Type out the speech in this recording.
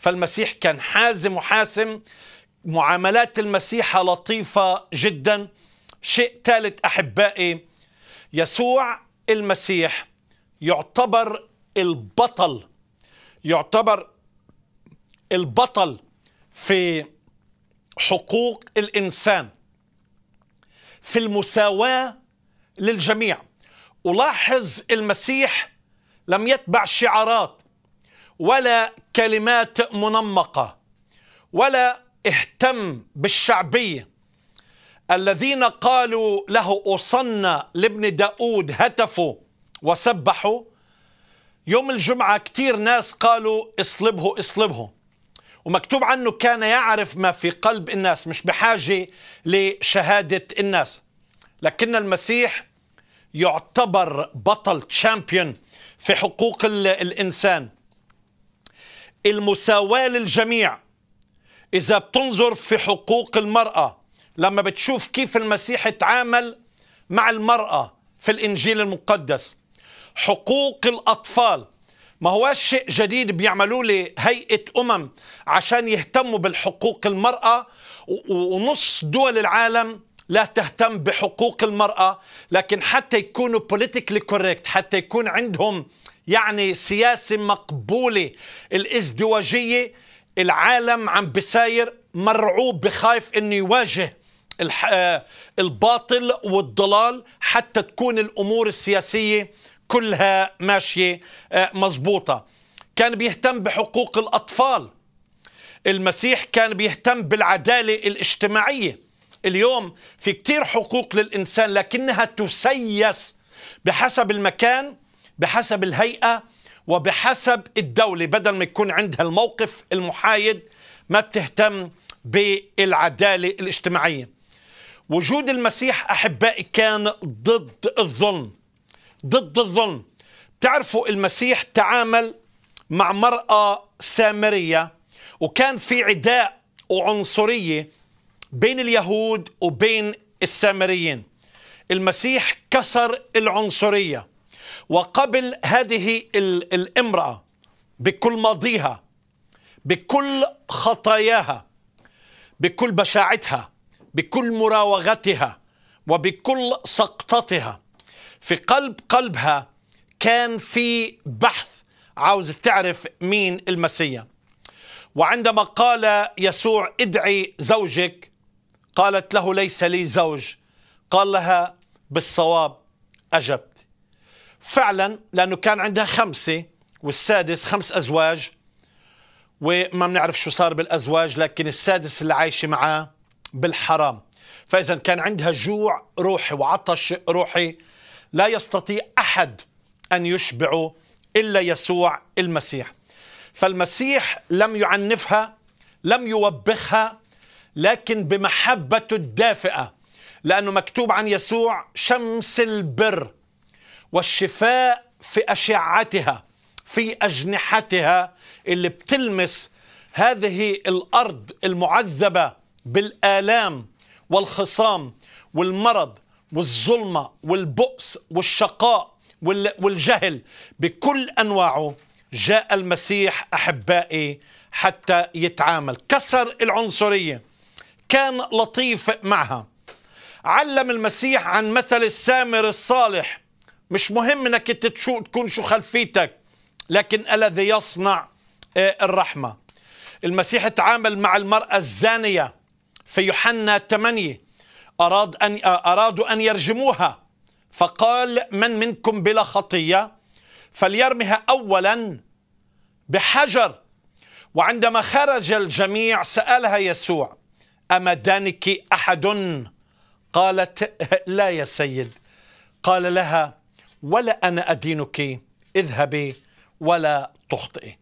فالمسيح كان حازم وحاسم معاملات المسيح لطيفة جدا شيء ثالث أحبائي يسوع المسيح يعتبر البطل يعتبر البطل في حقوق الإنسان في المساواة للجميع ألاحظ المسيح لم يتبع شعارات ولا كلمات منمقة ولا اهتم بالشعبية الذين قالوا له أصنى لابن داود هتفوا وسبحوا يوم الجمعة كثير ناس قالوا اصلبه اصلبه ومكتوب عنه كان يعرف ما في قلب الناس مش بحاجة لشهادة الناس لكن المسيح يعتبر بطل تشامبيون في حقوق الإنسان المساواة للجميع إذا بتنظر في حقوق المرأة لما بتشوف كيف المسيح تعامل مع المرأة في الإنجيل المقدس حقوق الأطفال ما هو شيء جديد بيعملوا لي هيئة أمم عشان يهتموا بالحقوق المرأة ونص دول العالم لا تهتم بحقوق المرأة لكن حتى يكونوا بوليتيكلي كوريكت حتى يكون عندهم يعني سياسة مقبولة الازدواجية العالم عم بساير مرعوب بخايف انه يواجه آه، الباطل والضلال حتى تكون الامور السياسيه كلها ماشيه آه، مزبوطه كان بيهتم بحقوق الاطفال المسيح كان بيهتم بالعداله الاجتماعيه اليوم في كثير حقوق للانسان لكنها تسيس بحسب المكان بحسب الهيئة وبحسب الدولة بدل ما يكون عندها الموقف المحايد ما بتهتم بالعدالة الاجتماعية وجود المسيح أحبائي كان ضد الظلم ضد الظلم بتعرفوا المسيح تعامل مع مرأة سامرية وكان في عداء وعنصرية بين اليهود وبين السامريين المسيح كسر العنصرية وقبل هذه الامرأة بكل ماضيها بكل خطاياها بكل بشاعتها بكل مراوغتها وبكل سقطتها في قلب قلبها كان في بحث عاوز تعرف مين المسيح وعندما قال يسوع ادعي زوجك قالت له ليس لي زوج قال لها بالصواب أجب فعلا لانه كان عندها خمسه والسادس خمس ازواج وما بنعرف شو صار بالازواج لكن السادس اللي عايشه معاه بالحرام فاذا كان عندها جوع روحي وعطش روحي لا يستطيع احد ان يشبعه الا يسوع المسيح فالمسيح لم يعنفها لم يوبخها لكن بمحبته الدافئه لانه مكتوب عن يسوع شمس البر والشفاء في أشعتها في أجنحتها اللي بتلمس هذه الأرض المعذبة بالآلام والخصام والمرض والظلمة والبؤس والشقاء والجهل بكل أنواعه جاء المسيح أحبائي حتى يتعامل كسر العنصرية كان لطيف معها علم المسيح عن مثل السامر الصالح مش مهم انك تكون شو خلفيتك لكن الذي يصنع آه، الرحمه المسيح تعامل مع المراه الزانيه في يوحنا 8 اراد ان آه، ارادوا ان يرجموها فقال من منكم بلا خطيه فليرمها اولا بحجر وعندما خرج الجميع سالها يسوع اما دانك احد قالت لا يا سيد قال لها ولا أنا أدينك اذهبي ولا تخطئي